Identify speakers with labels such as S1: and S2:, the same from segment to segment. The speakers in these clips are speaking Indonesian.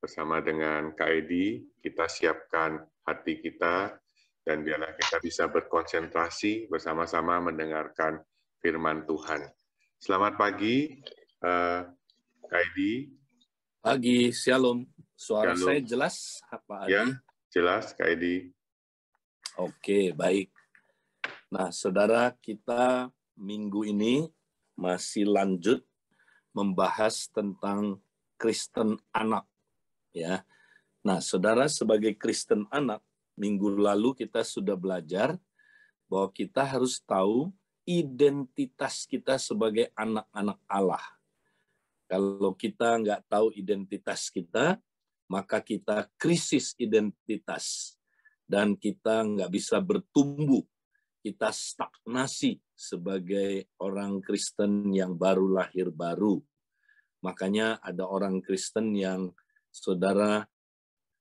S1: bersama dengan KED, kita siapkan hati kita, dan biarlah kita bisa berkonsentrasi bersama-sama mendengarkan firman Tuhan. Selamat pagi, uh, eh, KED. Pagi, Shalom. Suara shalom. saya jelas, apa? Adi? Ya, jelas, KED. Oke, baik. Nah, saudara, kita minggu ini masih lanjut membahas tentang Kristen anak ya. Nah, saudara sebagai Kristen anak, minggu lalu kita sudah belajar bahwa kita harus tahu identitas kita sebagai anak-anak Allah. Kalau kita nggak tahu identitas kita, maka kita krisis identitas dan kita nggak bisa bertumbuh. Kita stagnasi sebagai orang Kristen yang baru lahir baru. Makanya ada orang Kristen yang saudara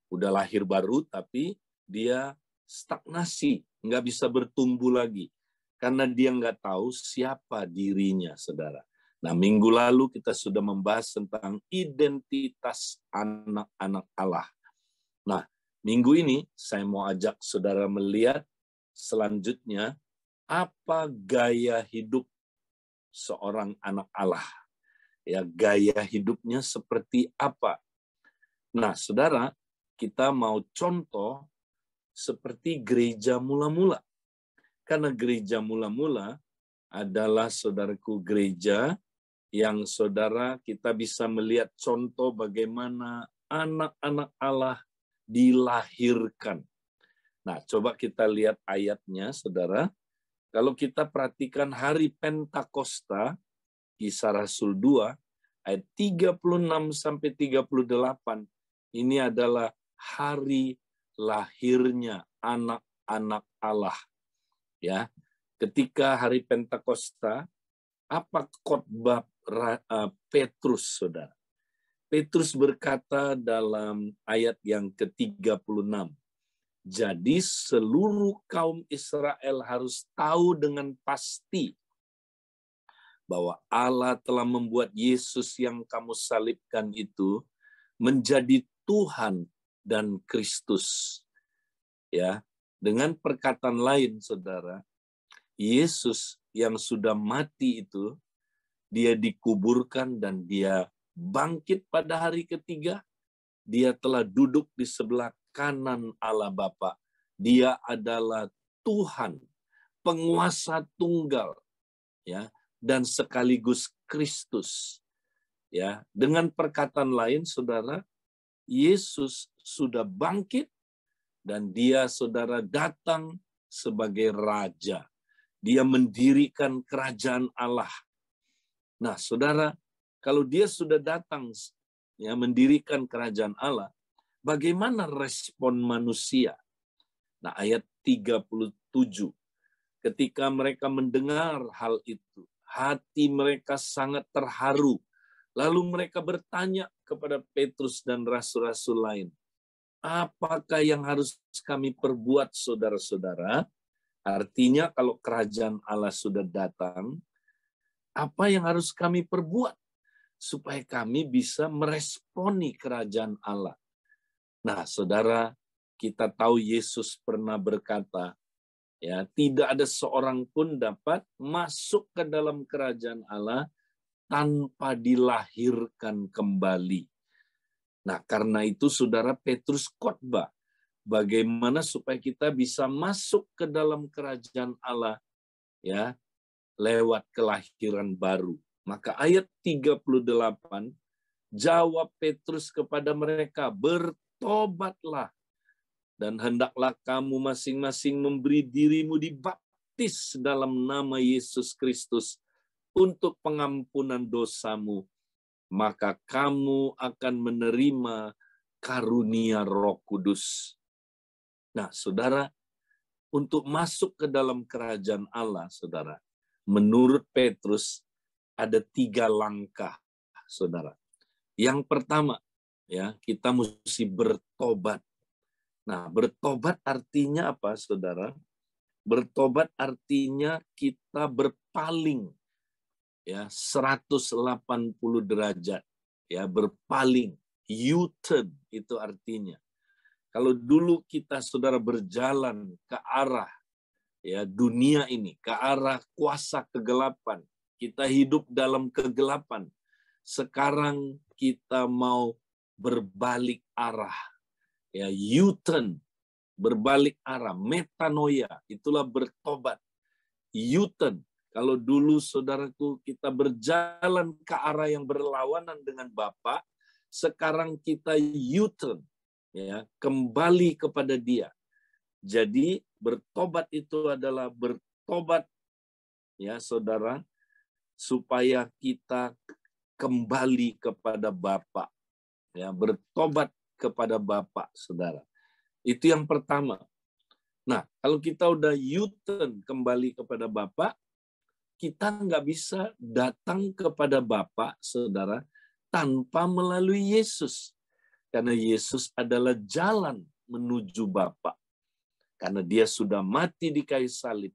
S1: udah lahir baru tapi dia stagnasi, nggak bisa bertumbuh lagi karena dia nggak tahu siapa dirinya, saudara. Nah, minggu lalu kita sudah membahas tentang identitas anak-anak Allah. Nah, minggu ini saya mau ajak saudara melihat selanjutnya apa gaya hidup seorang anak Allah. Ya, gaya hidupnya seperti apa? Nah, saudara, kita mau contoh seperti gereja mula-mula. Karena gereja mula-mula adalah saudaraku gereja yang saudara kita bisa melihat contoh bagaimana anak-anak Allah dilahirkan. Nah, coba kita lihat ayatnya, saudara. Kalau kita perhatikan hari Pentakosta, kisah Rasul 2, ayat 36 sampai 38, ini adalah hari lahirnya anak-anak Allah. Ya, ketika hari Pentakosta, apa khotbah eh, Petrus, saudara? Petrus berkata dalam ayat yang ke-36, jadi seluruh kaum Israel harus tahu dengan pasti bahwa Allah telah membuat Yesus yang kamu salibkan itu menjadi Tuhan dan Kristus. Ya, dengan perkataan lain Saudara, Yesus yang sudah mati itu dia dikuburkan dan dia bangkit pada hari ketiga. Dia telah duduk di sebelah kanan Allah Bapa. Dia adalah Tuhan, penguasa tunggal, ya, dan sekaligus Kristus. Ya, dengan perkataan lain, saudara, Yesus sudah bangkit dan dia saudara datang sebagai raja. Dia mendirikan kerajaan Allah. Nah, saudara, kalau dia sudah datang ya mendirikan kerajaan Allah, bagaimana respon manusia? Nah, ayat 37. Ketika mereka mendengar hal itu, hati mereka sangat terharu Lalu mereka bertanya kepada Petrus dan rasul-rasul lain, apakah yang harus kami perbuat saudara-saudara? Artinya kalau kerajaan Allah sudah datang, apa yang harus kami perbuat supaya kami bisa meresponi kerajaan Allah? Nah, saudara, kita tahu Yesus pernah berkata, ya, tidak ada seorang pun dapat masuk ke dalam kerajaan Allah tanpa dilahirkan kembali. Nah, karena itu saudara Petrus khotbah bagaimana supaya kita bisa masuk ke dalam kerajaan Allah ya lewat kelahiran baru. Maka ayat 38 jawab Petrus kepada mereka, "Bertobatlah dan hendaklah kamu masing-masing memberi dirimu dibaptis dalam nama Yesus Kristus untuk pengampunan dosamu, maka kamu akan menerima karunia Roh Kudus. Nah, saudara, untuk masuk ke dalam kerajaan Allah, saudara, menurut Petrus ada tiga langkah, saudara. Yang pertama, ya kita mesti bertobat. Nah, bertobat artinya apa, saudara? Bertobat artinya kita berpaling ya 180 derajat ya berpaling U-turn itu artinya kalau dulu kita saudara berjalan ke arah ya dunia ini ke arah kuasa kegelapan kita hidup dalam kegelapan sekarang kita mau berbalik arah ya U-turn berbalik arah metanoia itulah bertobat U-turn kalau dulu saudaraku kita berjalan ke arah yang berlawanan dengan Bapa, sekarang kita U-turn, ya, kembali kepada Dia. Jadi bertobat itu adalah bertobat ya saudara supaya kita kembali kepada Bapa. Ya, bertobat kepada Bapa, saudara. Itu yang pertama. Nah, kalau kita udah U-turn kembali kepada Bapak, kita nggak bisa datang kepada Bapa, saudara, tanpa melalui Yesus. Karena Yesus adalah jalan menuju Bapa. Karena dia sudah mati di kayu salib.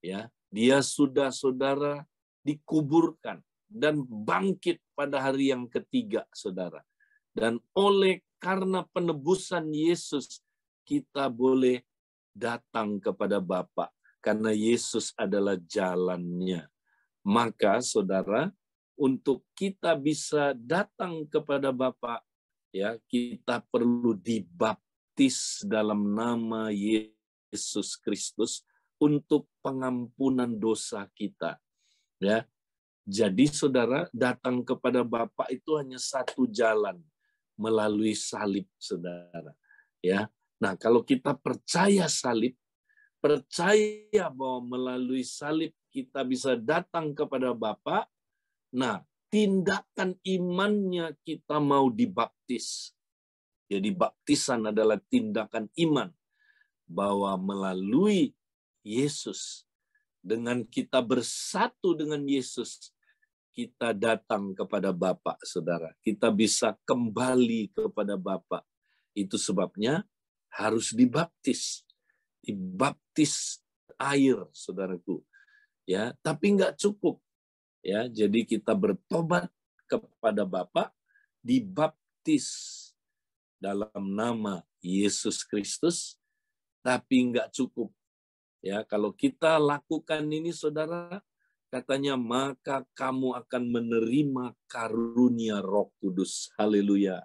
S1: Ya, dia sudah saudara dikuburkan dan bangkit pada hari yang ketiga, saudara. Dan oleh karena penebusan Yesus, kita boleh datang kepada Bapa karena Yesus adalah jalannya. Maka saudara, untuk kita bisa datang kepada Bapa, ya kita perlu dibaptis dalam nama Yesus Kristus untuk pengampunan dosa kita. Ya. Jadi saudara, datang kepada Bapa itu hanya satu jalan melalui salib saudara. Ya. Nah, kalau kita percaya salib, percaya bahwa melalui salib kita bisa datang kepada Bapa. Nah, tindakan imannya kita mau dibaptis. Jadi baptisan adalah tindakan iman bahwa melalui Yesus dengan kita bersatu dengan Yesus kita datang kepada Bapa Saudara. Kita bisa kembali kepada Bapa. Itu sebabnya harus dibaptis dibaptis air, saudaraku. Ya, tapi nggak cukup. Ya, jadi kita bertobat kepada Bapa dibaptis dalam nama Yesus Kristus, tapi nggak cukup. Ya, kalau kita lakukan ini, saudara, katanya maka kamu akan menerima karunia Roh Kudus. Haleluya.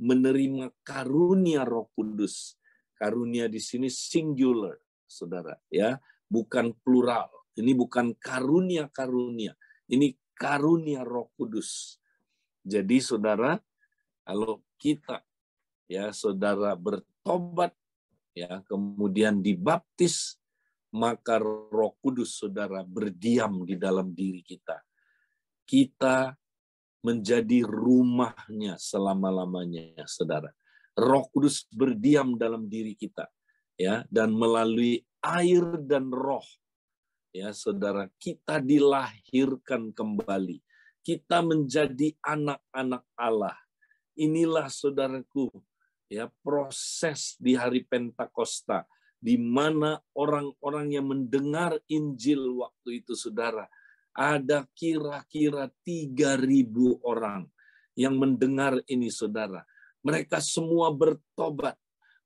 S1: Menerima karunia Roh Kudus. Karunia di sini singular, Saudara, ya, bukan plural. Ini bukan karunia-karunia. Ini karunia Roh Kudus. Jadi Saudara, kalau kita ya Saudara bertobat ya kemudian dibaptis maka Roh Kudus Saudara berdiam di dalam diri kita. Kita menjadi rumahnya selama-lamanya, Saudara. Roh Kudus berdiam dalam diri kita ya dan melalui air dan roh ya saudara kita dilahirkan kembali. Kita menjadi anak-anak Allah. Inilah saudaraku ya proses di hari Pentakosta di mana orang-orang yang mendengar Injil waktu itu saudara ada kira-kira tiga ribu orang yang mendengar ini saudara mereka semua bertobat.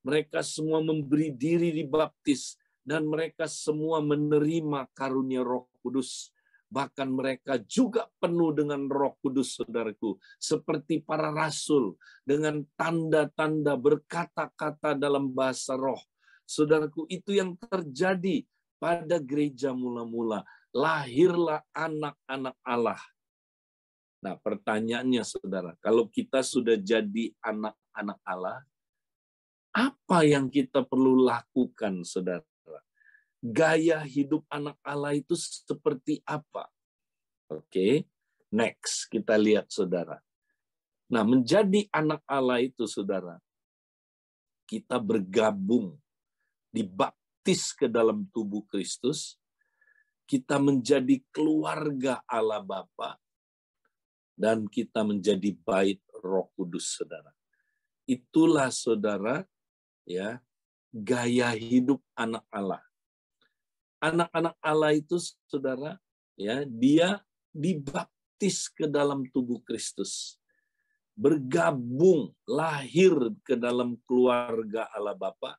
S1: Mereka semua memberi diri dibaptis. Dan mereka semua menerima karunia roh kudus. Bahkan mereka juga penuh dengan roh kudus, saudaraku. Seperti para rasul dengan tanda-tanda berkata-kata dalam bahasa roh. Saudaraku, itu yang terjadi pada gereja mula-mula. Lahirlah anak-anak Allah Nah, pertanyaannya saudara, kalau kita sudah jadi anak-anak Allah, apa yang kita perlu lakukan, saudara? Gaya hidup anak Allah itu seperti apa? Oke, okay. next kita lihat, saudara. Nah, menjadi anak Allah itu, saudara, kita bergabung, dibaptis ke dalam tubuh Kristus, kita menjadi keluarga Allah Bapa, dan kita menjadi bait Roh Kudus, saudara. Itulah saudara, ya gaya hidup anak Allah. Anak-anak Allah itu, saudara, ya dia dibaptis ke dalam tubuh Kristus, bergabung, lahir ke dalam keluarga Allah Bapa,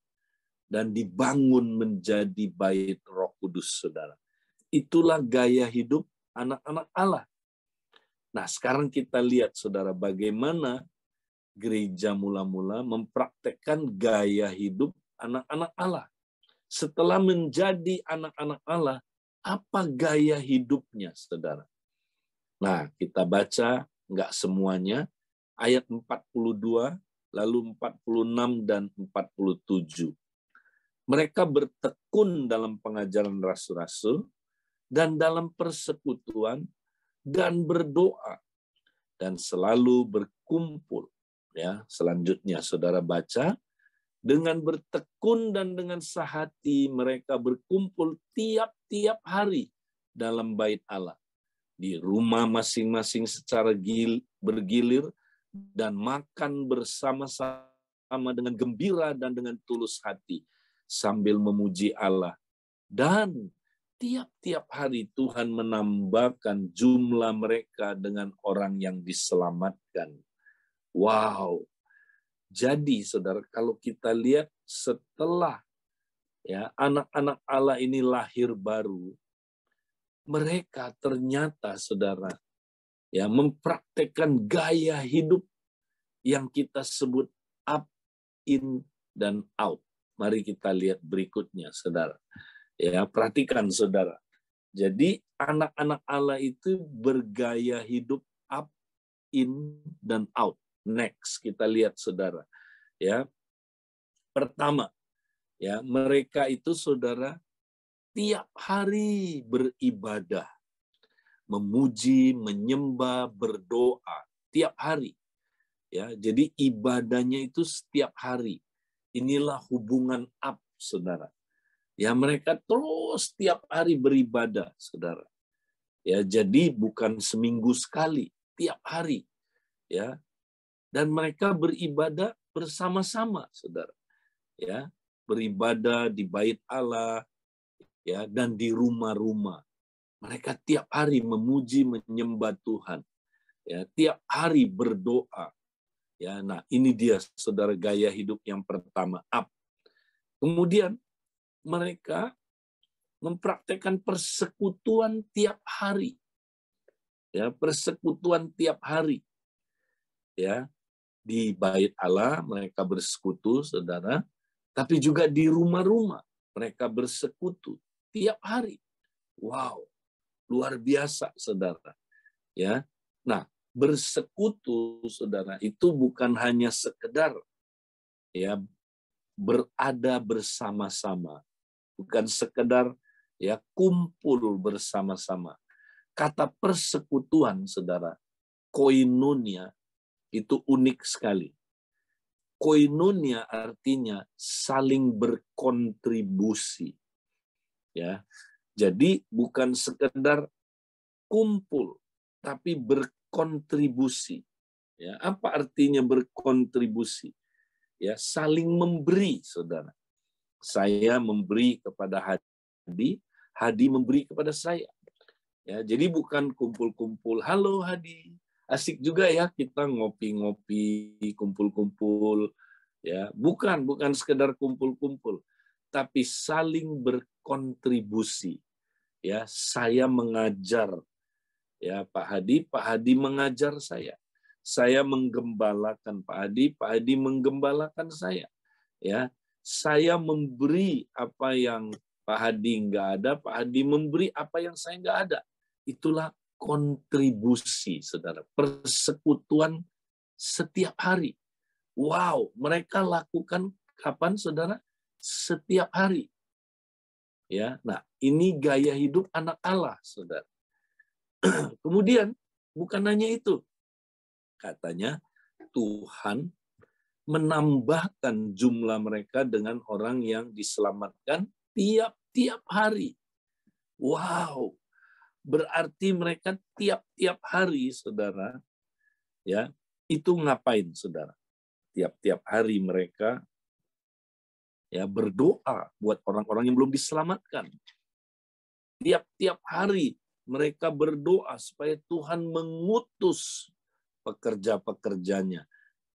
S1: dan dibangun menjadi bait Roh Kudus, saudara. Itulah gaya hidup anak-anak Allah. Nah, sekarang kita lihat Saudara bagaimana gereja mula-mula mempraktekkan gaya hidup anak-anak Allah. Setelah menjadi anak-anak Allah, apa gaya hidupnya, Saudara? Nah, kita baca nggak semuanya ayat 42 lalu 46 dan 47. Mereka bertekun dalam pengajaran rasul-rasul dan dalam persekutuan dan berdoa dan selalu berkumpul ya selanjutnya saudara baca dengan bertekun dan dengan sehati mereka berkumpul tiap-tiap hari dalam bait Allah di rumah masing-masing secara gil, bergilir dan makan bersama-sama dengan gembira dan dengan tulus hati sambil memuji Allah dan tiap-tiap hari Tuhan menambahkan jumlah mereka dengan orang yang diselamatkan. Wow. Jadi Saudara, kalau kita lihat setelah ya anak-anak Allah ini lahir baru, mereka ternyata Saudara ya mempraktekkan gaya hidup yang kita sebut up in dan out. Mari kita lihat berikutnya Saudara. Ya, perhatikan saudara. Jadi anak-anak Allah itu bergaya hidup up, in, dan out. Next kita lihat saudara. Ya, pertama, ya mereka itu saudara tiap hari beribadah, memuji, menyembah, berdoa tiap hari. Ya, jadi ibadahnya itu setiap hari. Inilah hubungan up, saudara. Ya mereka terus tiap hari beribadah, saudara. Ya jadi bukan seminggu sekali, tiap hari. Ya dan mereka beribadah bersama-sama, saudara. Ya beribadah di bait Allah, ya dan di rumah-rumah. Mereka tiap hari memuji, menyembah Tuhan. Ya, tiap hari berdoa. Ya, nah ini dia saudara gaya hidup yang pertama up. Kemudian mereka mempraktekkan persekutuan tiap hari. Ya, persekutuan tiap hari. Ya, di bait Allah mereka bersekutu, Saudara, tapi juga di rumah-rumah mereka bersekutu tiap hari. Wow, luar biasa, Saudara. Ya. Nah, bersekutu Saudara itu bukan hanya sekedar ya berada bersama-sama, bukan sekedar ya kumpul bersama-sama. Kata persekutuan, saudara, koinonia itu unik sekali. Koinonia artinya saling berkontribusi. Ya. Jadi bukan sekedar kumpul tapi berkontribusi. Ya, apa artinya berkontribusi? Ya, saling memberi, Saudara. Saya memberi kepada Hadi, Hadi memberi kepada saya. Ya, jadi bukan kumpul-kumpul, halo Hadi. Asik juga ya kita ngopi-ngopi, kumpul-kumpul. Ya, bukan, bukan sekedar kumpul-kumpul, tapi saling berkontribusi. Ya, saya mengajar ya Pak Hadi, Pak Hadi mengajar saya. Saya menggembalakan Pak Hadi, Pak Hadi menggembalakan saya. Ya, saya memberi apa yang Pak Hadi nggak ada, Pak Hadi memberi apa yang saya nggak ada. Itulah kontribusi, saudara. Persekutuan setiap hari. Wow, mereka lakukan kapan, saudara? Setiap hari. Ya, nah ini gaya hidup anak Allah, saudara. Kemudian bukan hanya itu, katanya Tuhan menambahkan jumlah mereka dengan orang yang diselamatkan tiap-tiap hari. Wow, berarti mereka tiap-tiap hari, saudara, ya itu ngapain, saudara? Tiap-tiap hari mereka ya berdoa buat orang-orang yang belum diselamatkan. Tiap-tiap hari mereka berdoa supaya Tuhan mengutus pekerja-pekerjanya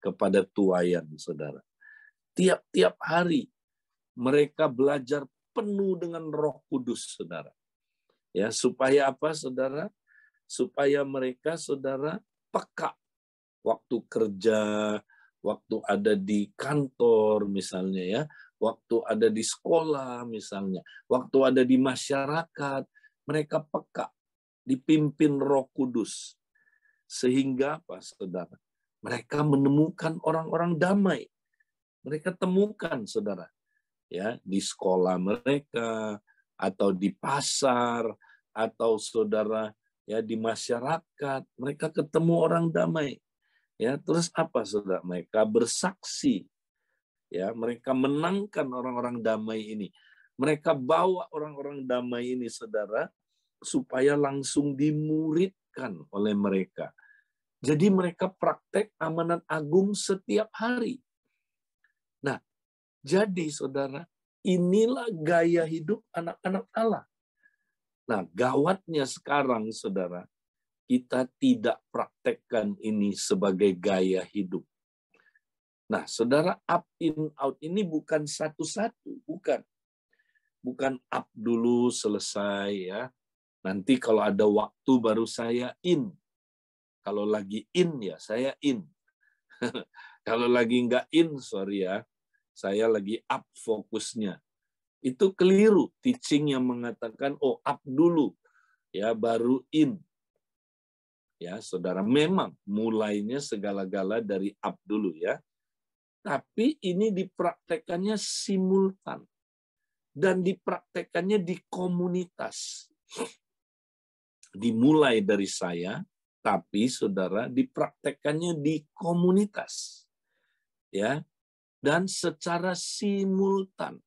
S1: kepada tuayan, saudara. Tiap-tiap hari mereka belajar penuh dengan roh kudus, saudara. Ya, supaya apa, saudara? Supaya mereka, saudara, peka waktu kerja, waktu ada di kantor misalnya ya, waktu ada di sekolah misalnya, waktu ada di masyarakat, mereka peka, dipimpin Roh Kudus. Sehingga apa, Saudara? Mereka menemukan orang-orang damai. Mereka temukan, saudara, ya di sekolah mereka atau di pasar atau saudara ya di masyarakat mereka ketemu orang damai ya terus apa saudara mereka bersaksi ya mereka menangkan orang-orang damai ini mereka bawa orang-orang damai ini saudara supaya langsung dimuridkan oleh mereka jadi mereka praktek amanat agung setiap hari. Nah, jadi saudara, inilah gaya hidup anak-anak Allah. Nah, gawatnya sekarang saudara, kita tidak praktekkan ini sebagai gaya hidup. Nah, saudara, up in out ini bukan satu-satu, bukan. Bukan up dulu selesai ya. Nanti kalau ada waktu baru saya in. Kalau lagi in ya, saya in. Kalau lagi nggak in, sorry ya, saya lagi up fokusnya. Itu keliru teaching yang mengatakan oh up dulu ya baru in. Ya, Saudara, memang mulainya segala-gala dari up dulu ya. Tapi ini dipraktekannya simultan dan dipraktekannya di komunitas. Dimulai dari saya, tapi saudara dipraktekannya di komunitas ya dan secara simultan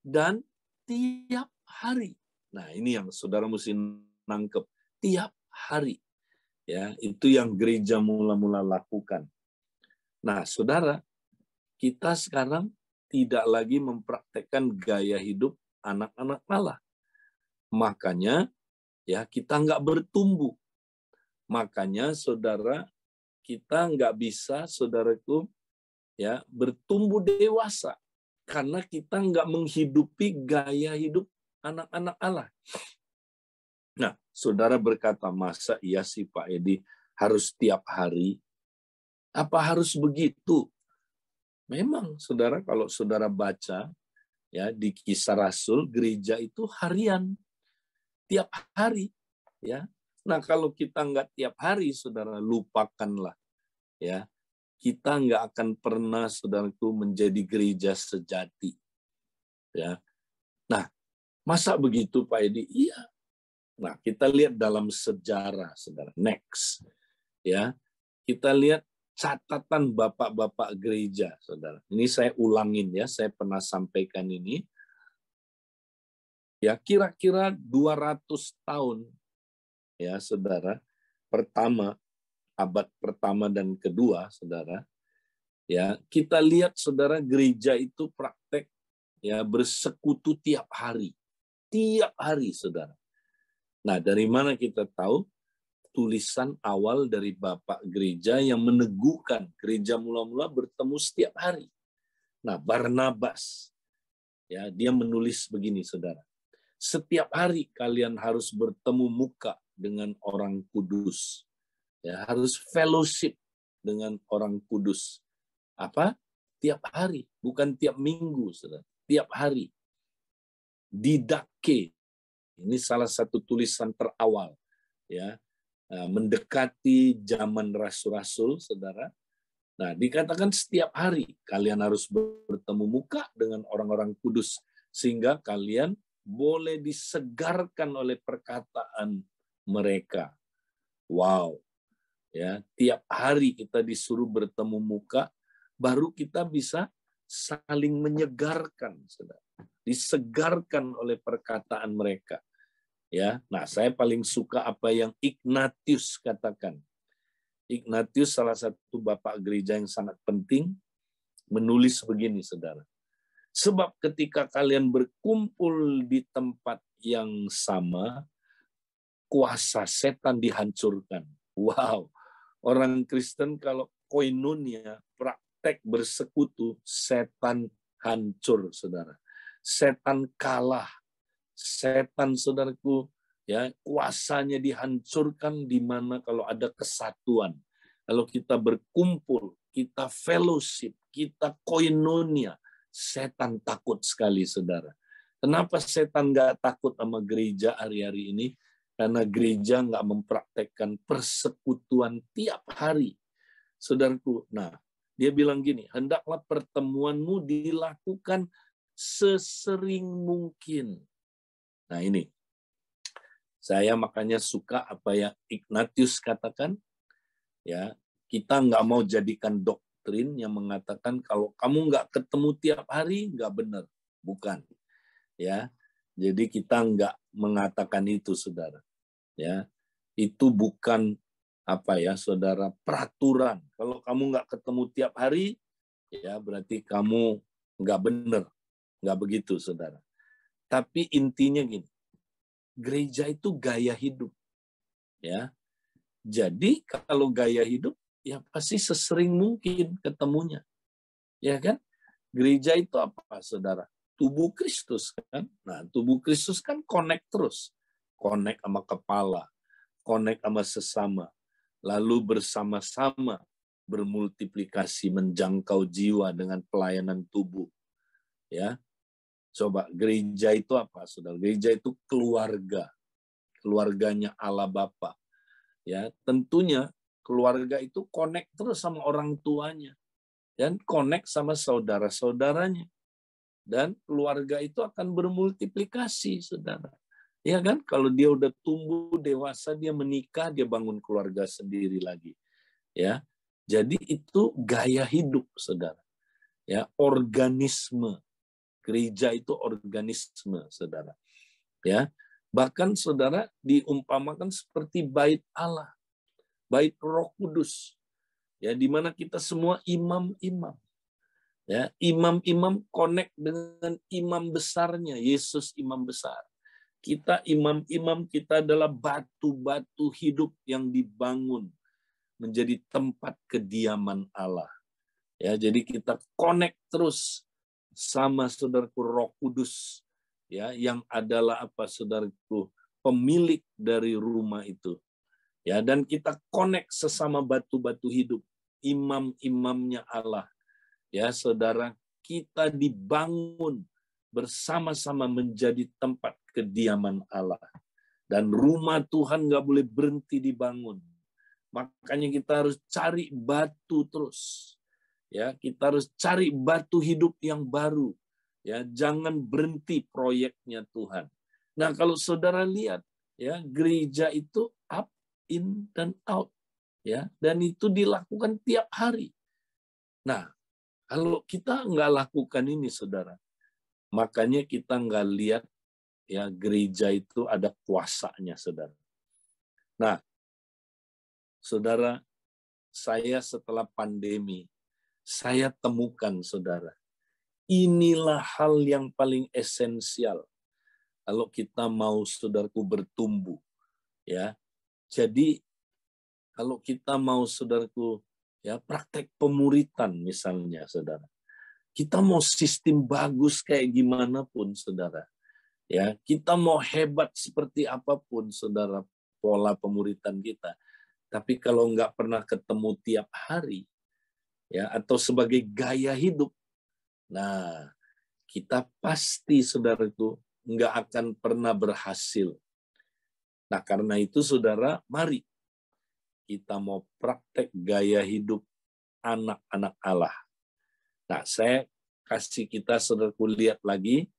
S1: dan tiap hari nah ini yang saudara mesti nangkep tiap hari ya itu yang gereja mula-mula lakukan nah saudara kita sekarang tidak lagi mempraktekkan gaya hidup anak-anak Allah makanya ya kita nggak bertumbuh Makanya saudara kita nggak bisa saudaraku ya bertumbuh dewasa karena kita nggak menghidupi gaya hidup anak-anak Allah. Nah, saudara berkata masa iya sih Pak Edi harus tiap hari? Apa harus begitu? Memang saudara kalau saudara baca ya di kisah Rasul gereja itu harian tiap hari ya Nah kalau kita nggak tiap hari, saudara lupakanlah ya. Kita nggak akan pernah, saudaraku, menjadi gereja sejati. Ya, Nah, masa begitu Pak Edi? Iya. Nah, kita lihat dalam sejarah, saudara. Next. Ya, kita lihat catatan bapak-bapak gereja, saudara. Ini saya ulangin ya, saya pernah sampaikan ini. Ya, kira-kira 200 tahun ya saudara pertama abad pertama dan kedua saudara ya kita lihat saudara gereja itu praktek ya bersekutu tiap hari tiap hari saudara nah dari mana kita tahu tulisan awal dari bapak gereja yang meneguhkan gereja mula-mula bertemu setiap hari nah Barnabas ya dia menulis begini saudara setiap hari kalian harus bertemu muka dengan orang kudus. Ya, harus fellowship dengan orang kudus. Apa? Tiap hari, bukan tiap minggu, saudara. Tiap hari. Didake. Ini salah satu tulisan terawal. Ya, eh, mendekati zaman rasul-rasul, saudara. Nah, dikatakan setiap hari kalian harus bertemu muka dengan orang-orang kudus sehingga kalian boleh disegarkan oleh perkataan mereka. Wow. Ya, tiap hari kita disuruh bertemu muka baru kita bisa saling menyegarkan, Saudara. Disegarkan oleh perkataan mereka. Ya. Nah, saya paling suka apa yang Ignatius katakan. Ignatius salah satu bapak gereja yang sangat penting menulis begini, Saudara. Sebab ketika kalian berkumpul di tempat yang sama, kuasa setan dihancurkan. Wow. Orang Kristen kalau koinonia praktek bersekutu, setan hancur, saudara. Setan kalah. Setan, saudaraku, ya kuasanya dihancurkan di mana kalau ada kesatuan. Kalau kita berkumpul, kita fellowship, kita koinonia, setan takut sekali, saudara. Kenapa setan nggak takut sama gereja hari-hari ini? Karena gereja nggak mempraktekkan persekutuan tiap hari. Saudaraku, nah dia bilang gini, hendaklah pertemuanmu dilakukan sesering mungkin. Nah ini, saya makanya suka apa yang Ignatius katakan, ya kita nggak mau jadikan doktrin yang mengatakan kalau kamu nggak ketemu tiap hari nggak benar, bukan, ya. Jadi kita nggak mengatakan itu, saudara ya itu bukan apa ya saudara peraturan kalau kamu nggak ketemu tiap hari ya berarti kamu nggak bener nggak begitu saudara tapi intinya gini gereja itu gaya hidup ya jadi kalau gaya hidup ya pasti sesering mungkin ketemunya ya kan gereja itu apa saudara tubuh Kristus kan nah tubuh Kristus kan connect terus Konek sama kepala, konek sama sesama, lalu bersama-sama bermultiplikasi menjangkau jiwa dengan pelayanan tubuh. Ya. Coba gereja itu apa, Saudara? Gereja itu keluarga. Keluarganya Allah Bapa. Ya, tentunya keluarga itu konek terus sama orang tuanya dan konek sama saudara-saudaranya. Dan keluarga itu akan bermultiplikasi, Saudara. Ya kan? Kalau dia udah tumbuh dewasa, dia menikah, dia bangun keluarga sendiri lagi. Ya. Jadi itu gaya hidup, Saudara. Ya, organisme. Gereja itu organisme, Saudara. Ya. Bahkan Saudara diumpamakan seperti bait Allah, bait Roh Kudus. Ya, di mana kita semua imam-imam. Ya, imam-imam connect dengan imam besarnya, Yesus imam besar kita imam-imam kita adalah batu-batu hidup yang dibangun menjadi tempat kediaman Allah. Ya, jadi kita connect terus sama saudaraku Roh Kudus ya yang adalah apa saudaraku pemilik dari rumah itu. Ya, dan kita connect sesama batu-batu hidup, imam-imamnya Allah. Ya, saudara, kita dibangun bersama-sama menjadi tempat kediaman Allah. Dan rumah Tuhan nggak boleh berhenti dibangun. Makanya kita harus cari batu terus. Ya, kita harus cari batu hidup yang baru. Ya, jangan berhenti proyeknya Tuhan. Nah, kalau saudara lihat ya gereja itu up in dan out ya dan itu dilakukan tiap hari. Nah, kalau kita nggak lakukan ini saudara, makanya kita nggak lihat ya gereja itu ada kuasanya saudara. Nah, saudara, saya setelah pandemi, saya temukan saudara, inilah hal yang paling esensial kalau kita mau saudaraku bertumbuh, ya. Jadi kalau kita mau saudaraku ya praktek pemuritan misalnya saudara, kita mau sistem bagus kayak gimana pun saudara, Ya, kita mau hebat seperti apapun, saudara, pola pemuritan kita. Tapi kalau nggak pernah ketemu tiap hari, ya atau sebagai gaya hidup, nah kita pasti, saudara itu nggak akan pernah berhasil. Nah, karena itu, saudara, mari kita mau praktek gaya hidup anak-anak Allah. Nah, saya kasih kita saudaraku lihat lagi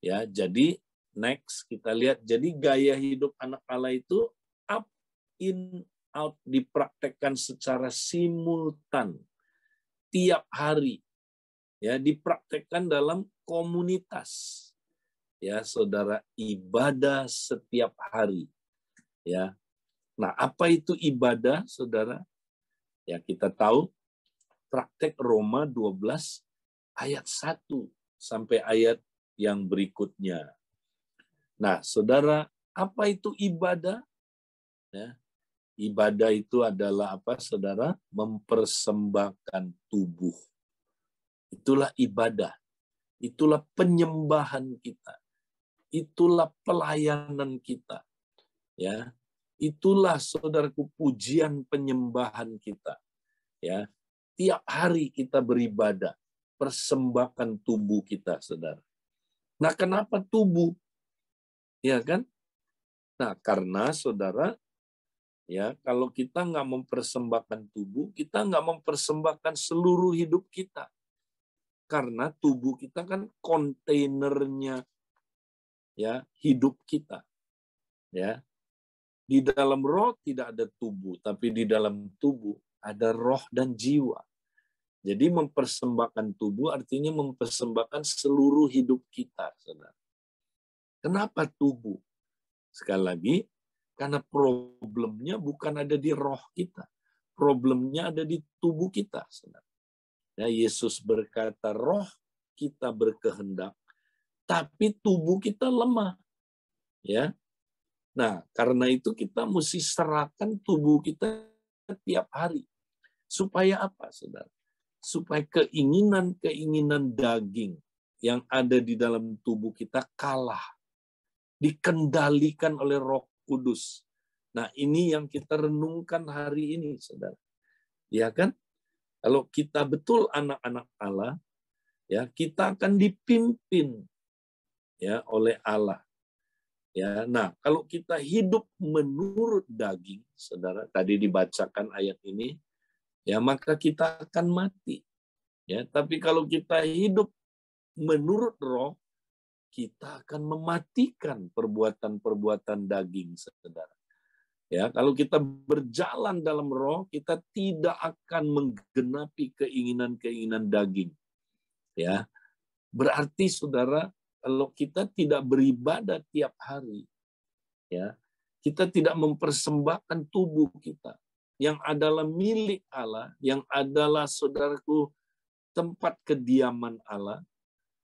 S1: ya. Jadi Next, kita lihat. Jadi gaya hidup anak Allah itu up, in, out, dipraktekkan secara simultan. Tiap hari. ya Dipraktekkan dalam komunitas. Ya, saudara, ibadah setiap hari. Ya, Nah, apa itu ibadah, saudara? Ya, kita tahu praktek Roma 12 ayat 1 sampai ayat yang berikutnya. Nah, saudara, apa itu ibadah? Ya, ibadah itu adalah apa, saudara? Mempersembahkan tubuh. Itulah ibadah. Itulah penyembahan kita. Itulah pelayanan kita. Ya, itulah saudaraku pujian penyembahan kita. Ya, tiap hari kita beribadah, persembahkan tubuh kita, saudara. Nah, kenapa tubuh? Iya kan? Nah, karena saudara, ya kalau kita nggak mempersembahkan tubuh, kita nggak mempersembahkan seluruh hidup kita. Karena tubuh kita kan kontainernya ya hidup kita. Ya. Di dalam roh tidak ada tubuh, tapi di dalam tubuh ada roh dan jiwa. Jadi mempersembahkan tubuh artinya mempersembahkan seluruh hidup kita, saudara. Kenapa tubuh? Sekali lagi, karena problemnya bukan ada di roh kita. Problemnya ada di tubuh kita. Nah, Yesus berkata, roh kita berkehendak, tapi tubuh kita lemah. Ya, Nah, karena itu kita mesti serahkan tubuh kita setiap hari. Supaya apa, saudara? Supaya keinginan-keinginan daging yang ada di dalam tubuh kita kalah dikendalikan oleh Roh Kudus. Nah, ini yang kita renungkan hari ini, Saudara. Ya kan? Kalau kita betul anak-anak Allah, ya, kita akan dipimpin ya oleh Allah. Ya, nah, kalau kita hidup menurut daging, Saudara, tadi dibacakan ayat ini, ya maka kita akan mati. Ya, tapi kalau kita hidup menurut roh, kita akan mematikan perbuatan-perbuatan daging, saudara. Ya, kalau kita berjalan dalam roh, kita tidak akan menggenapi keinginan-keinginan daging. Ya, berarti saudara, kalau kita tidak beribadah tiap hari, ya, kita tidak mempersembahkan tubuh kita yang adalah milik Allah, yang adalah saudaraku tempat kediaman Allah,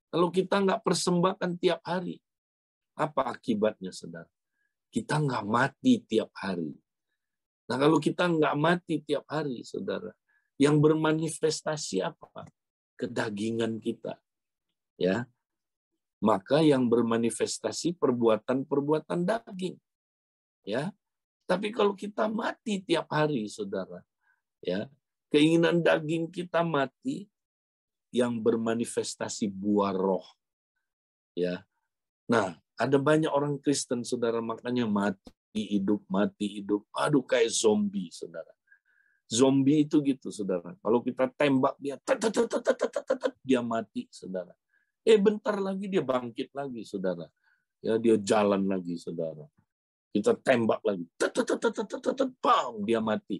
S1: kalau kita nggak persembahkan tiap hari, apa akibatnya, saudara? Kita nggak mati tiap hari. Nah, kalau kita nggak mati tiap hari, saudara, yang bermanifestasi apa? Kedagingan kita. Ya, maka yang bermanifestasi perbuatan-perbuatan daging. Ya. Tapi kalau kita mati tiap hari, Saudara, ya, keinginan daging kita mati, yang bermanifestasi buah roh. Ya. Nah, ada banyak orang Kristen saudara makanya mati hidup, mati hidup. Aduh kayak zombie saudara. Zombie itu gitu saudara. Kalau kita tembak dia, dia mati saudara. Eh bentar lagi dia bangkit lagi saudara. Ya dia jalan lagi saudara. Kita tembak lagi, dia mati.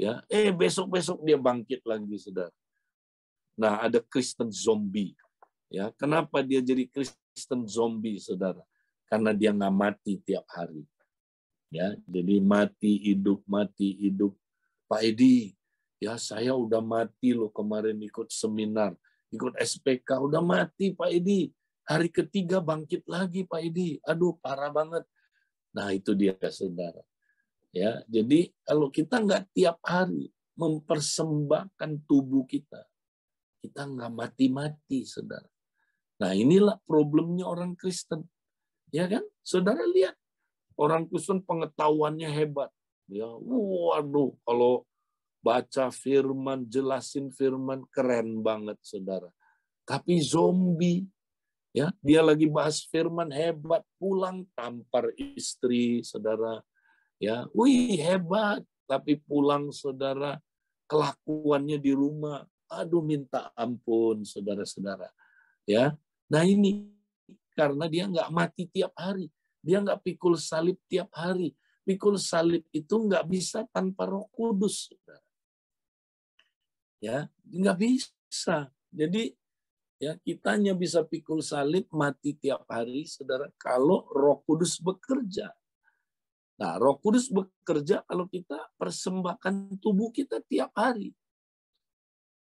S1: Ya, eh besok besok dia bangkit lagi saudara. Nah, ada Kristen zombie. Ya, kenapa dia jadi Kristen zombie, Saudara? Karena dia nggak mati tiap hari. Ya, jadi mati hidup, mati hidup. Pak Edi, ya saya udah mati loh kemarin ikut seminar, ikut SPK, udah mati Pak Edi. Hari ketiga bangkit lagi Pak Edi. Aduh, parah banget. Nah, itu dia Saudara. Ya, jadi kalau kita nggak tiap hari mempersembahkan tubuh kita kita nggak mati-mati, saudara. Nah inilah problemnya orang Kristen. Ya kan? Saudara lihat. Orang Kristen pengetahuannya hebat. Ya, waduh, kalau baca firman, jelasin firman, keren banget saudara. Tapi zombie, ya dia lagi bahas firman hebat, pulang tampar istri saudara, ya, wih hebat, tapi pulang saudara kelakuannya di rumah aduh minta ampun saudara-saudara. Ya, nah ini karena dia nggak mati tiap hari, dia nggak pikul salib tiap hari. Pikul salib itu nggak bisa tanpa Roh Kudus, saudara. Ya, nggak bisa. Jadi ya kita hanya bisa pikul salib mati tiap hari, saudara. Kalau Roh Kudus bekerja, Nah, Roh Kudus bekerja kalau kita persembahkan tubuh kita tiap hari.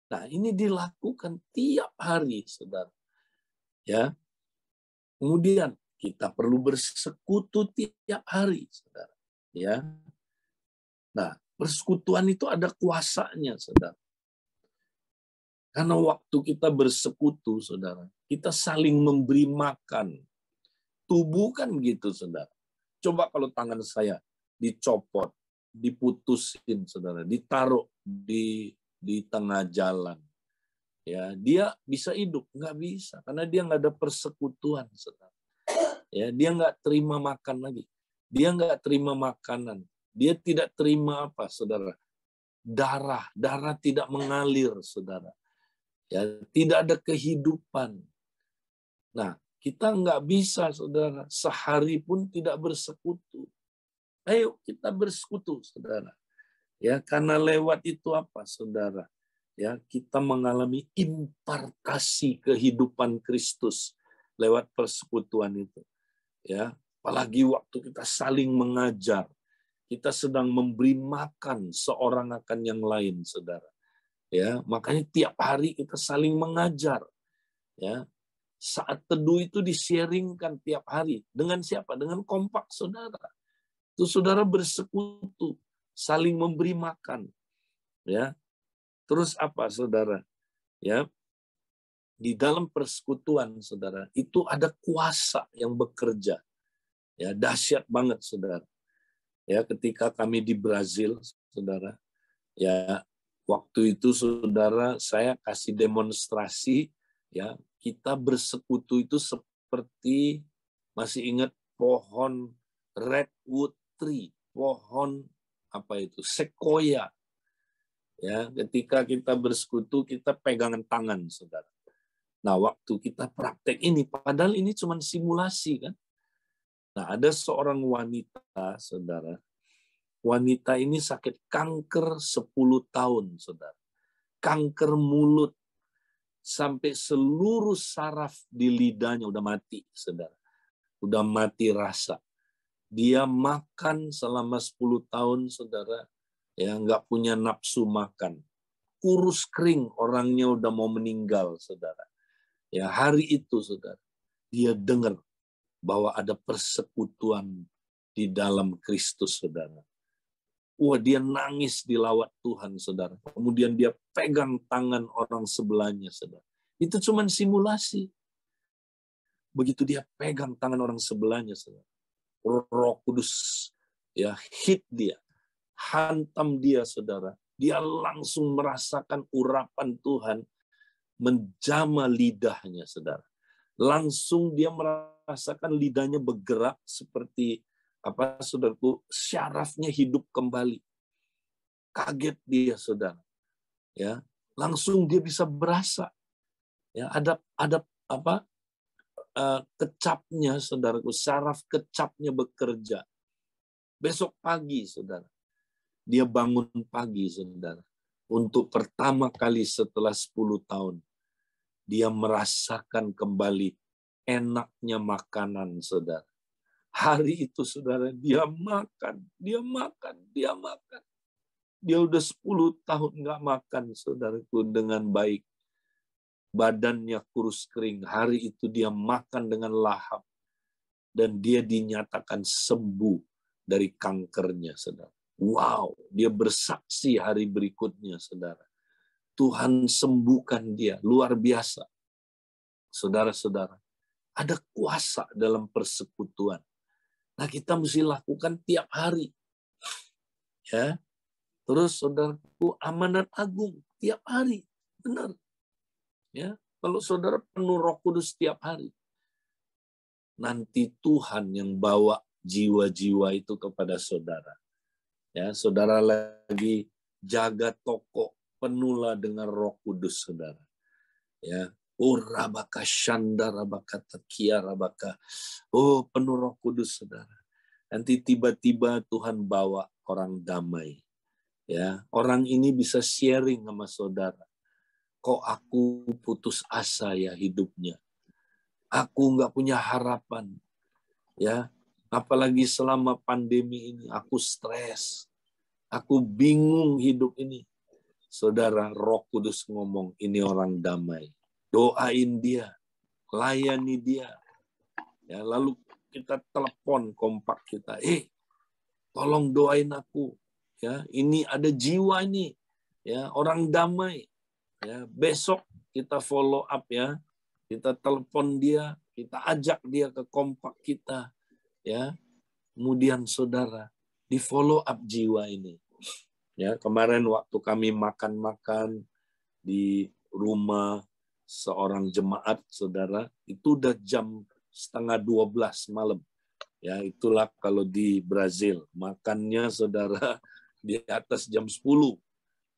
S1: Nah, ini dilakukan tiap hari, Saudara. Ya. Kemudian kita perlu bersekutu tiap hari, Saudara. Ya. Nah, persekutuan itu ada kuasanya, Saudara. Karena waktu kita bersekutu, Saudara, kita saling memberi makan. Tubuh kan gitu, Saudara. Coba kalau tangan saya dicopot, diputusin, Saudara, ditaruh di di tengah jalan. Ya, dia bisa hidup, nggak bisa karena dia nggak ada persekutuan. Ya, dia nggak terima makan lagi. Dia nggak terima makanan. Dia tidak terima apa, saudara? Darah, darah tidak mengalir, saudara. Ya, tidak ada kehidupan. Nah, kita nggak bisa, saudara, sehari pun tidak bersekutu. Ayo kita bersekutu, saudara. Ya, karena lewat itu apa, Saudara? Ya, kita mengalami impartasi kehidupan Kristus lewat persekutuan itu. Ya, apalagi waktu kita saling mengajar, kita sedang memberi makan seorang akan yang lain, Saudara. Ya, makanya tiap hari kita saling mengajar. Ya, saat teduh itu disiringkan tiap hari dengan siapa? Dengan kompak Saudara. Itu Saudara bersekutu saling memberi makan. Ya. Terus apa Saudara? Ya. Di dalam persekutuan Saudara, itu ada kuasa yang bekerja. Ya, dahsyat banget Saudara. Ya, ketika kami di Brazil, Saudara, ya waktu itu Saudara saya kasih demonstrasi ya, kita bersekutu itu seperti masih ingat pohon redwood tree, pohon apa itu sekoya. Ya, ketika kita bersekutu kita pegangan tangan, saudara. Nah, waktu kita praktek ini, padahal ini cuma simulasi kan. Nah, ada seorang wanita, saudara. Wanita ini sakit kanker 10 tahun, saudara. Kanker mulut sampai seluruh saraf di lidahnya udah mati, saudara. Udah mati rasa dia makan selama 10 tahun, saudara, ya nggak punya nafsu makan. Kurus kering orangnya udah mau meninggal, saudara. Ya hari itu, saudara, dia dengar bahwa ada persekutuan di dalam Kristus, saudara. Wah, dia nangis di lawat Tuhan, saudara. Kemudian dia pegang tangan orang sebelahnya, saudara. Itu cuma simulasi. Begitu dia pegang tangan orang sebelahnya, saudara. Roh Kudus ya hit dia, hantam dia saudara. Dia langsung merasakan urapan Tuhan menjama lidahnya saudara. Langsung dia merasakan lidahnya bergerak seperti apa saudaraku syarafnya hidup kembali. Kaget dia saudara. Ya, langsung dia bisa berasa ya ada ada apa Eh, kecapnya, saudaraku, saraf kecapnya bekerja. Besok pagi, saudara, dia bangun pagi, saudara, untuk pertama kali setelah 10 tahun, dia merasakan kembali enaknya makanan, saudara. Hari itu, saudara, dia makan, dia makan, dia makan. Dia udah 10 tahun nggak makan, saudaraku, dengan baik badannya kurus kering. Hari itu dia makan dengan lahap dan dia dinyatakan sembuh dari kankernya, saudara. Wow, dia bersaksi hari berikutnya, saudara. Tuhan sembuhkan dia, luar biasa. Saudara-saudara, ada kuasa dalam persekutuan. Nah, kita mesti lakukan tiap hari. Ya. Terus saudaraku, amanat agung tiap hari. Benar, Ya, kalau saudara penuh Roh Kudus setiap hari, nanti Tuhan yang bawa jiwa-jiwa itu kepada saudara. Ya, saudara lagi jaga toko penuhlah dengan Roh Kudus, saudara. Ya, oh rabaka rabaka takia rabaka, oh penuh Roh Kudus, saudara. Nanti tiba-tiba Tuhan bawa orang damai, ya orang ini bisa sharing sama saudara kok aku putus asa ya hidupnya. Aku nggak punya harapan. Ya, apalagi selama pandemi ini aku stres. Aku bingung hidup ini. Saudara, Roh Kudus ngomong ini orang damai. Doain dia, layani dia. Ya, lalu kita telepon kompak kita, "Eh, tolong doain aku." Ya, ini ada jiwa ini. Ya, orang damai Ya, besok kita follow up ya. Kita telepon dia, kita ajak dia ke kompak kita ya. Kemudian saudara, di follow up jiwa ini. Ya, kemarin waktu kami makan-makan di rumah seorang jemaat saudara, itu udah jam setengah 12 malam. Ya, itulah kalau di Brazil. Makannya saudara di atas jam 10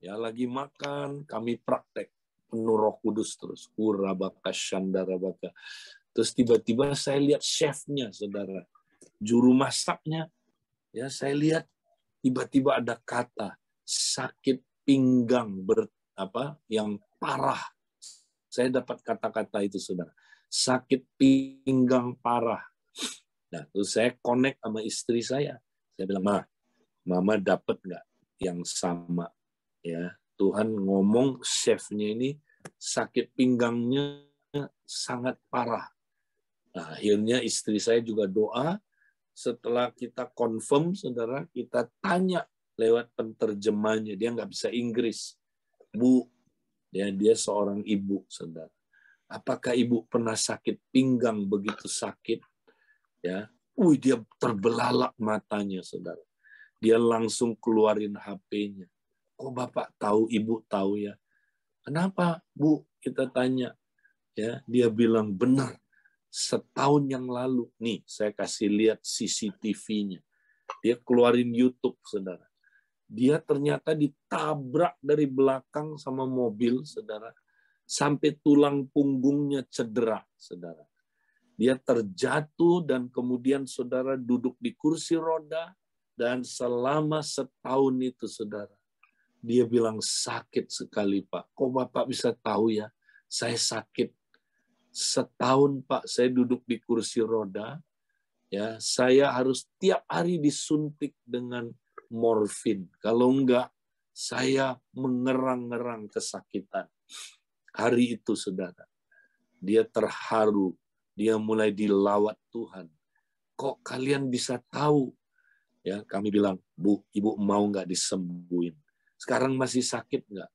S1: ya lagi makan kami praktek penuh Roh Kudus terus. Hurabaka syandarabaka. Terus tiba-tiba saya lihat chefnya, saudara, juru masaknya, ya saya lihat tiba-tiba ada kata sakit pinggang ber apa yang parah. Saya dapat kata-kata itu, saudara, sakit pinggang parah. Nah, terus saya connect sama istri saya. Saya bilang, ma, mama dapat nggak yang sama ya Tuhan ngomong chefnya ini sakit pinggangnya sangat parah nah, akhirnya istri saya juga doa setelah kita confirm saudara kita tanya lewat penterjemahnya dia nggak bisa Inggris bu ya dia seorang ibu saudara apakah ibu pernah sakit pinggang begitu sakit ya Wih, dia terbelalak matanya, saudara. Dia langsung keluarin HP-nya kok bapak tahu, ibu tahu ya? Kenapa, bu? Kita tanya. Ya, dia bilang benar. Setahun yang lalu, nih saya kasih lihat CCTV-nya. Dia keluarin YouTube, saudara. Dia ternyata ditabrak dari belakang sama mobil, saudara, sampai tulang punggungnya cedera, saudara. Dia terjatuh dan kemudian saudara duduk di kursi roda dan selama setahun itu saudara dia bilang sakit sekali Pak. Kok Bapak bisa tahu ya? Saya sakit. Setahun Pak saya duduk di kursi roda. ya Saya harus tiap hari disuntik dengan morfin. Kalau enggak, saya mengerang-ngerang kesakitan. Hari itu, saudara, dia terharu, dia mulai dilawat Tuhan. Kok kalian bisa tahu? Ya, kami bilang, Bu, ibu mau nggak disembuhin? Sekarang masih sakit nggak?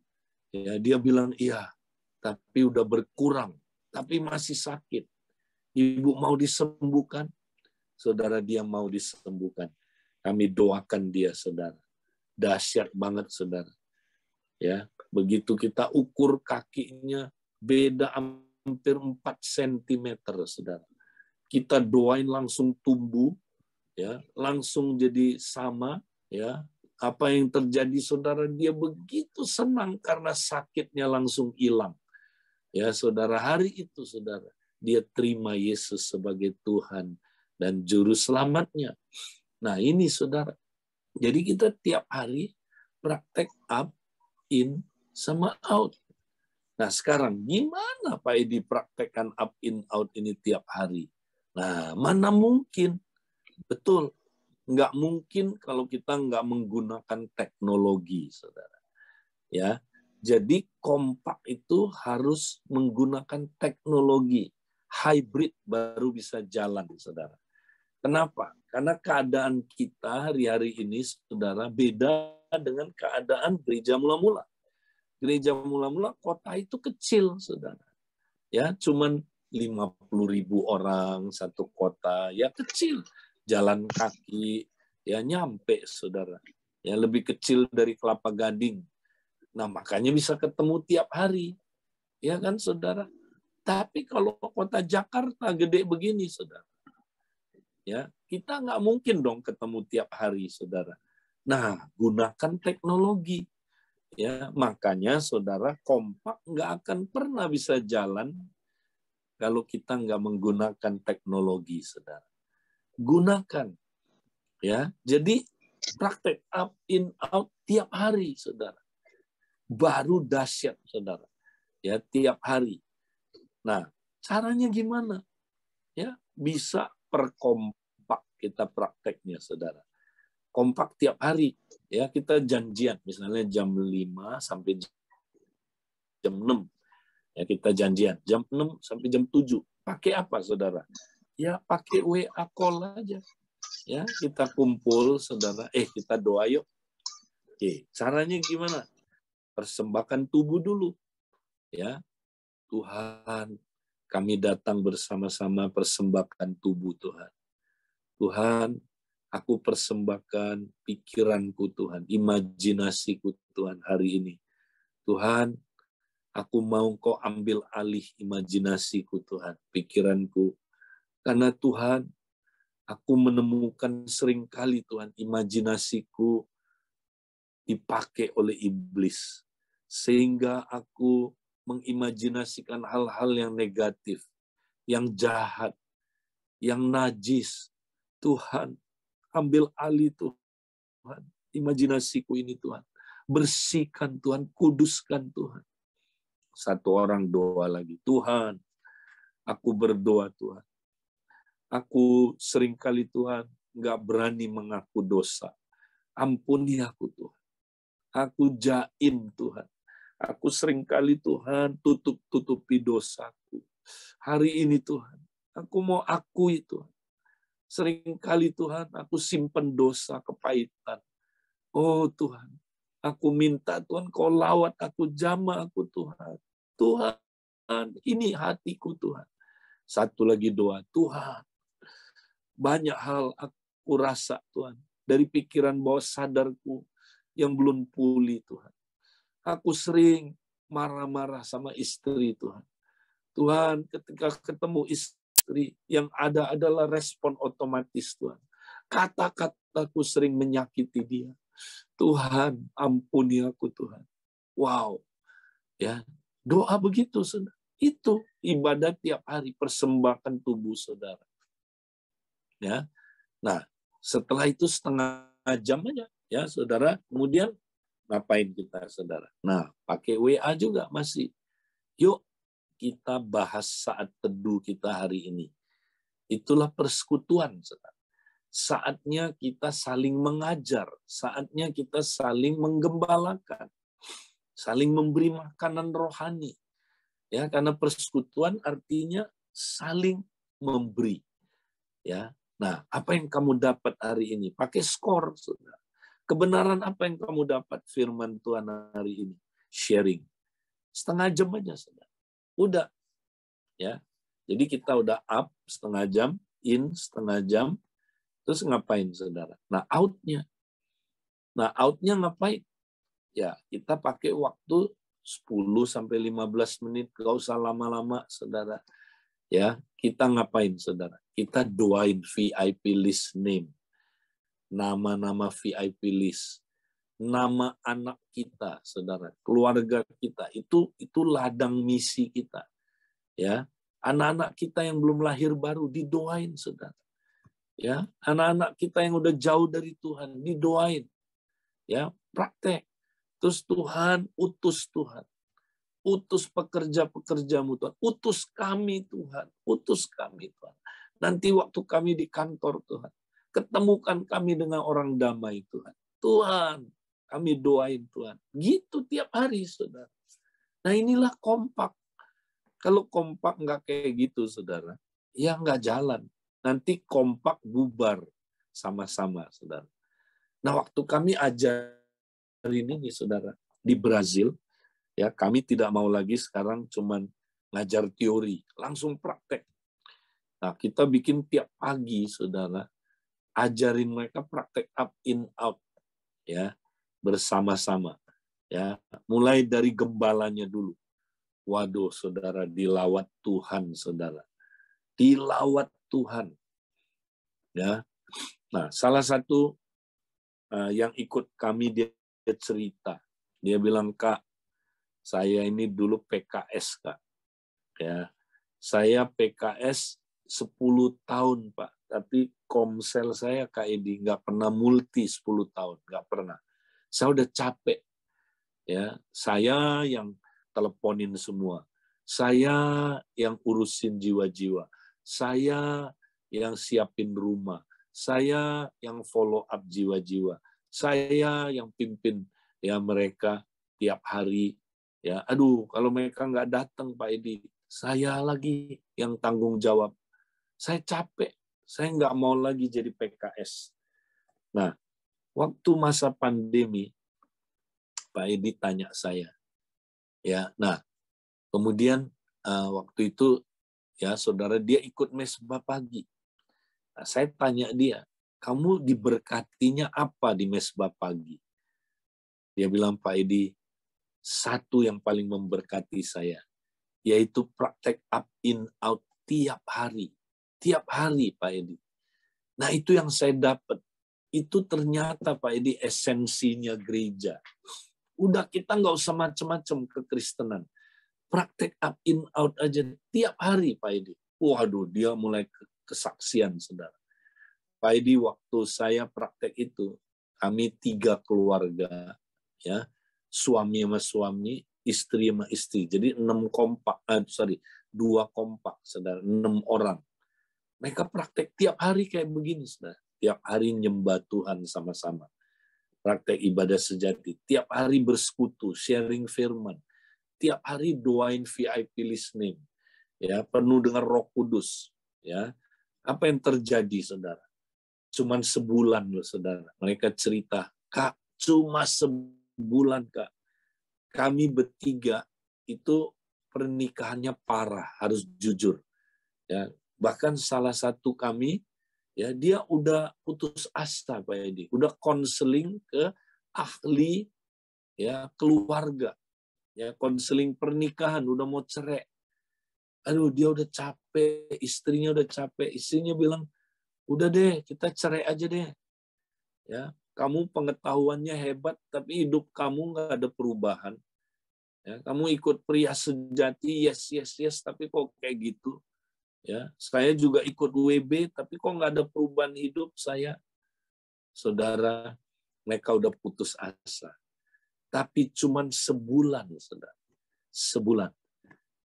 S1: Ya, dia bilang iya, tapi udah berkurang, tapi masih sakit. Ibu mau disembuhkan, saudara dia mau disembuhkan. Kami doakan dia, saudara. Dahsyat banget, saudara. Ya, begitu kita ukur kakinya beda hampir 4 cm, saudara. Kita doain langsung tumbuh, ya, langsung jadi sama, ya, apa yang terjadi saudara dia begitu senang karena sakitnya langsung hilang. Ya, saudara hari itu saudara dia terima Yesus sebagai Tuhan dan juru selamatnya. Nah, ini saudara. Jadi kita tiap hari praktek up in sama out. Nah, sekarang gimana Pak Edi praktekkan up in out ini tiap hari? Nah, mana mungkin? Betul, nggak mungkin kalau kita nggak menggunakan teknologi, saudara. Ya, jadi kompak itu harus menggunakan teknologi hybrid baru bisa jalan, saudara. Kenapa? Karena keadaan kita hari-hari ini, saudara, beda dengan keadaan gereja mula-mula. Gereja mula-mula kota itu kecil, saudara. Ya, cuman 50 ribu orang satu kota, ya kecil jalan kaki ya nyampe saudara yang lebih kecil dari kelapa gading nah makanya bisa ketemu tiap hari ya kan saudara tapi kalau kota Jakarta gede begini saudara ya kita nggak mungkin dong ketemu tiap hari saudara nah gunakan teknologi ya makanya saudara kompak nggak akan pernah bisa jalan kalau kita nggak menggunakan teknologi saudara gunakan. Ya, jadi praktek up in out tiap hari, saudara. Baru dahsyat, saudara. Ya, tiap hari. Nah, caranya gimana? Ya, bisa perkompak kita prakteknya, saudara. Kompak tiap hari. Ya, kita janjian, misalnya jam 5 sampai jam 6. Ya, kita janjian jam 6 sampai jam 7. Pakai apa, saudara? ya pakai WA call aja. Ya, kita kumpul saudara, eh kita doa yuk. Oke, caranya gimana? Persembahkan tubuh dulu. Ya. Tuhan, kami datang bersama-sama persembahkan tubuh Tuhan. Tuhan, aku persembahkan pikiranku Tuhan, imajinasiku Tuhan hari ini. Tuhan, aku mau kau ambil alih imajinasiku Tuhan, pikiranku, karena Tuhan, aku menemukan seringkali Tuhan imajinasiku dipakai oleh iblis. Sehingga aku mengimajinasikan hal-hal yang negatif, yang jahat, yang najis. Tuhan, ambil alih Tuhan. Imajinasiku ini Tuhan. Bersihkan Tuhan, kuduskan Tuhan. Satu orang doa lagi. Tuhan, aku berdoa Tuhan. Aku seringkali Tuhan nggak berani mengaku dosa. Ampuni aku Tuhan. Aku jaim Tuhan. Aku seringkali Tuhan tutup-tutupi dosaku. Hari ini Tuhan, aku mau akui Tuhan. Seringkali Tuhan, aku simpen dosa kepahitan. Oh Tuhan, aku minta Tuhan kau lawat aku, jama aku Tuhan. Tuhan, ini hatiku Tuhan. Satu lagi doa, Tuhan, banyak hal aku rasa Tuhan. Dari pikiran bawah sadarku yang belum pulih Tuhan. Aku sering marah-marah sama istri Tuhan. Tuhan ketika ketemu istri yang ada adalah respon otomatis Tuhan. Kata-kataku sering menyakiti dia. Tuhan ampuni aku Tuhan. Wow. Ya, doa begitu Saudara. Itu ibadah tiap hari persembahkan tubuh Saudara ya nah setelah itu setengah jam aja ya saudara kemudian ngapain kita saudara nah pakai WA juga masih yuk kita bahas saat teduh kita hari ini itulah persekutuan saudara saatnya kita saling mengajar saatnya kita saling menggembalakan saling memberi makanan rohani ya karena persekutuan artinya saling memberi ya Nah, apa yang kamu dapat hari ini? Pakai skor, saudara. Kebenaran apa yang kamu dapat firman Tuhan hari ini? Sharing. Setengah jam aja, saudara. Udah. ya. Jadi kita udah up setengah jam, in setengah jam, terus ngapain, saudara? Nah, outnya. Nah, outnya ngapain? Ya, kita pakai waktu 10 sampai 15 menit, gak usah lama-lama, saudara ya kita ngapain saudara kita doain VIP list name nama-nama VIP list nama anak kita saudara keluarga kita itu itu ladang misi kita ya anak-anak kita yang belum lahir baru didoain saudara ya anak-anak kita yang udah jauh dari Tuhan didoain ya praktek terus Tuhan utus Tuhan Utus pekerja-pekerjamu Tuhan. Utus kami Tuhan. Utus kami Tuhan. Nanti waktu kami di kantor Tuhan. Ketemukan kami dengan orang damai Tuhan. Tuhan, kami doain Tuhan. Gitu tiap hari saudara. Nah inilah kompak. Kalau kompak nggak kayak gitu saudara, ya nggak jalan. Nanti kompak bubar sama-sama saudara. Nah waktu kami hari ini nih saudara di Brazil, Ya, kami tidak mau lagi sekarang cuman ngajar teori, langsung praktek. Nah, kita bikin tiap pagi, saudara, ajarin mereka praktek up in out, ya, bersama-sama, ya, mulai dari gembalanya dulu. Waduh, saudara, dilawat Tuhan, saudara, dilawat Tuhan, ya. Nah, salah satu eh, yang ikut kami dia cerita, dia bilang kak, saya ini dulu PKS, Kak. Ya. Saya PKS 10 tahun, Pak. Tapi komsel saya, Kak Edi, nggak pernah multi 10 tahun. Nggak pernah. Saya udah capek. ya Saya yang teleponin semua. Saya yang urusin jiwa-jiwa. Saya yang siapin rumah. Saya yang follow up jiwa-jiwa. Saya yang pimpin ya mereka tiap hari ya aduh kalau mereka nggak datang Pak Edi saya lagi yang tanggung jawab saya capek saya nggak mau lagi jadi PKS nah waktu masa pandemi Pak Edi tanya saya ya nah kemudian uh, waktu itu ya saudara dia ikut mesbah pagi nah, saya tanya dia kamu diberkatinya apa di mesbah pagi dia bilang Pak Edi satu yang paling memberkati saya, yaitu praktek up in out tiap hari. Tiap hari, Pak Edi. Nah, itu yang saya dapat. Itu ternyata, Pak Edi, esensinya gereja. Udah kita nggak usah macam-macam kekristenan. Praktek up in out aja tiap hari, Pak Edi. Waduh, dia mulai kesaksian, saudara. Pak Edi, waktu saya praktek itu, kami tiga keluarga, ya, suami sama suami, istri sama istri. Jadi enam kompak, eh, sorry, dua kompak, saudara, enam orang. Mereka praktek tiap hari kayak begini, saudara. Tiap hari nyembah Tuhan sama-sama. Praktek ibadah sejati. Tiap hari bersekutu, sharing firman. Tiap hari doain VIP listening. Ya, penuh dengan roh kudus. Ya, apa yang terjadi, saudara? Cuman sebulan loh, saudara. Mereka cerita, kak, cuma sebulan bulan kak kami bertiga itu pernikahannya parah harus jujur ya bahkan salah satu kami ya dia udah putus asa pak Edi udah konseling ke ahli ya keluarga ya konseling pernikahan udah mau cerai aduh dia udah capek istrinya udah capek istrinya bilang udah deh kita cerai aja deh ya kamu pengetahuannya hebat, tapi hidup kamu nggak ada perubahan. Ya, kamu ikut pria sejati, yes, yes, yes, tapi kok kayak gitu. Ya, saya juga ikut WB, tapi kok nggak ada perubahan hidup saya. Saudara, mereka udah putus asa. Tapi cuman sebulan, saudara. Sebulan.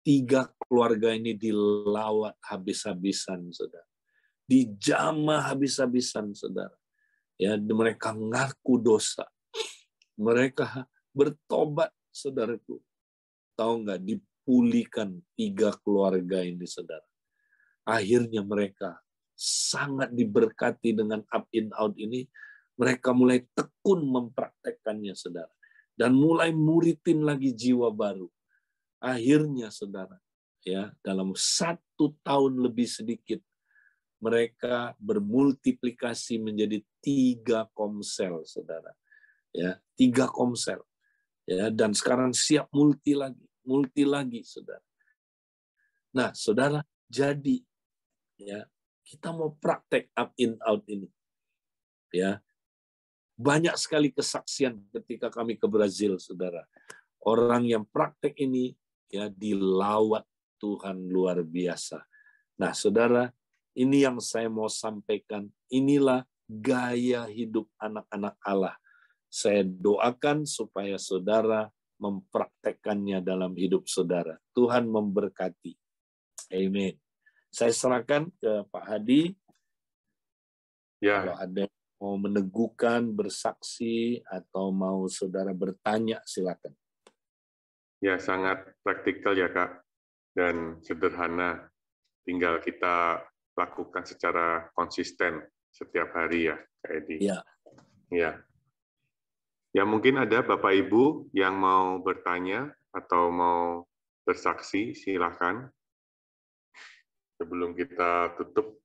S1: Tiga keluarga ini dilawat habis-habisan, saudara. Dijamah habis-habisan, saudara ya mereka ngaku dosa mereka bertobat saudaraku tahu nggak dipulihkan tiga keluarga ini saudara akhirnya mereka sangat diberkati dengan up in out ini mereka mulai tekun mempraktekkannya saudara dan mulai muridin lagi jiwa baru akhirnya saudara ya dalam satu tahun lebih sedikit mereka bermultiplikasi menjadi tiga komsel, saudara. Ya, tiga komsel. Ya, dan sekarang siap multi lagi, multi lagi, saudara. Nah, saudara, jadi ya kita mau praktek up in out ini. Ya, banyak sekali kesaksian ketika kami ke Brazil, saudara. Orang yang praktek ini ya dilawat Tuhan luar biasa. Nah, saudara, ini yang saya mau sampaikan. Inilah gaya hidup anak-anak Allah. Saya doakan supaya saudara mempraktekannya dalam hidup saudara. Tuhan memberkati. Amin. Saya serahkan ke Pak Hadi. Ya. Kalau ada yang mau meneguhkan, bersaksi, atau mau saudara bertanya, silakan. Ya, sangat praktikal ya, Kak. Dan sederhana. Tinggal kita lakukan secara konsisten setiap hari ya, Kak Edi. Ya. ya. Ya mungkin ada Bapak Ibu yang mau bertanya atau mau bersaksi, silakan. Sebelum kita tutup.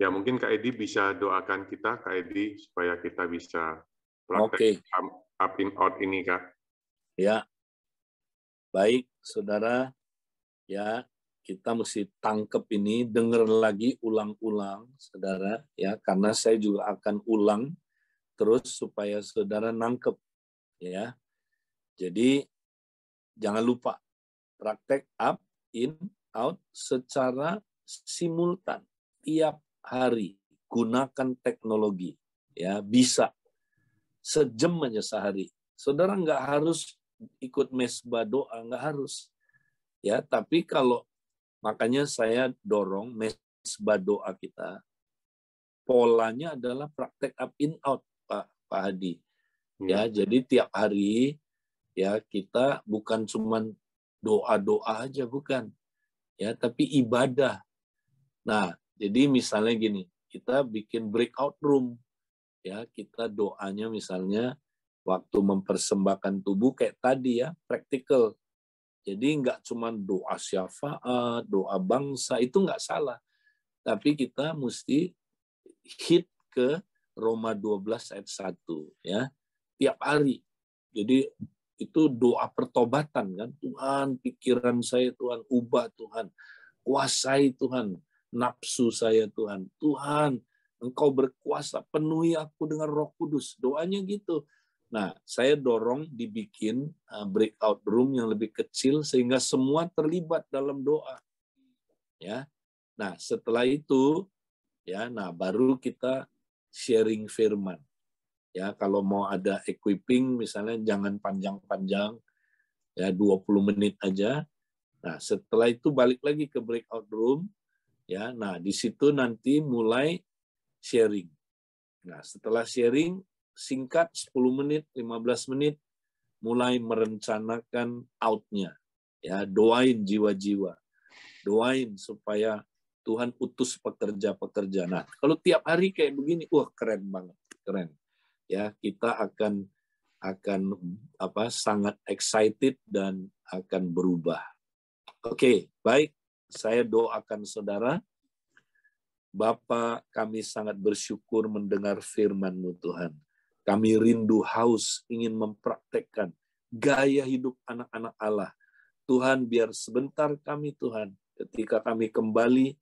S1: Ya mungkin Kak Edi bisa doakan kita, Kak Edi, supaya kita bisa praktek okay. up in out ini, Kak. Ya. Baik, Saudara. Ya, kita mesti tangkep ini, denger lagi ulang-ulang, saudara, ya, karena saya juga akan ulang terus supaya saudara nangkep, ya. Jadi jangan lupa praktek up, in, out secara simultan tiap hari. Gunakan teknologi, ya bisa sejam aja sehari. Saudara nggak harus ikut mesbah doa, nggak harus. Ya, tapi kalau Makanya saya dorong mesbah doa kita, polanya adalah praktek up in out, Pak, Pak Hadi. Ya, hmm. jadi tiap hari ya kita bukan cuma doa-doa aja bukan. Ya, tapi ibadah. Nah, jadi misalnya gini, kita bikin breakout room. Ya, kita doanya misalnya waktu mempersembahkan tubuh kayak tadi ya, practical jadi nggak cuma doa syafaat, doa bangsa, itu nggak salah. Tapi kita mesti hit ke Roma 12 ayat 1 ya. Tiap hari. Jadi itu doa pertobatan kan. Tuhan, pikiran saya Tuhan, ubah Tuhan. Kuasai Tuhan, nafsu saya Tuhan. Tuhan, Engkau berkuasa, penuhi aku dengan roh kudus. Doanya gitu. Nah, saya dorong dibikin eh, breakout room yang lebih kecil sehingga semua terlibat dalam doa. Ya. Nah, setelah itu ya, nah baru kita sharing firman. Ya, kalau mau ada equipping misalnya jangan panjang-panjang ya 20 menit aja. Nah, setelah itu balik lagi ke breakout room ya. Nah, di situ nanti mulai sharing. Nah, setelah sharing singkat 10 menit, 15 menit mulai merencanakan outnya. Ya, doain jiwa-jiwa. Doain supaya Tuhan utus pekerja-pekerja. Nah, kalau tiap hari kayak begini, wah keren banget, keren. Ya, kita akan akan apa sangat excited dan akan berubah. Oke, okay, baik. Saya doakan saudara. bapak kami sangat bersyukur mendengar firman-Mu Tuhan. Kami rindu haus ingin mempraktekkan gaya hidup anak-anak Allah. Tuhan biar sebentar kami Tuhan ketika kami kembali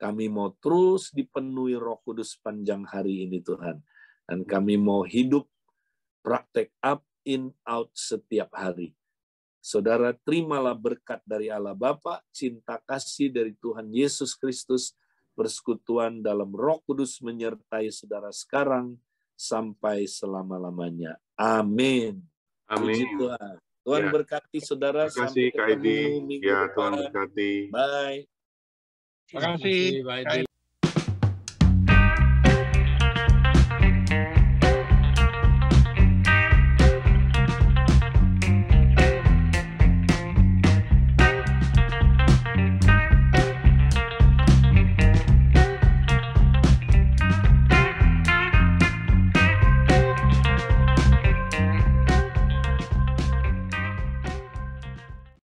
S1: kami mau terus dipenuhi Roh Kudus panjang hari ini Tuhan dan kami mau hidup praktek up in out setiap hari. Saudara terimalah berkat dari Allah Bapa, cinta kasih dari Tuhan Yesus Kristus, persekutuan dalam Roh Kudus menyertai saudara sekarang sampai selama-lamanya. Amin. Amin. Puji Tuhan. Tuhan ya. berkati saudara. Terima kasih Kak Ya, Tuhan berkati. Bye. Terima kasih. Terima kasih.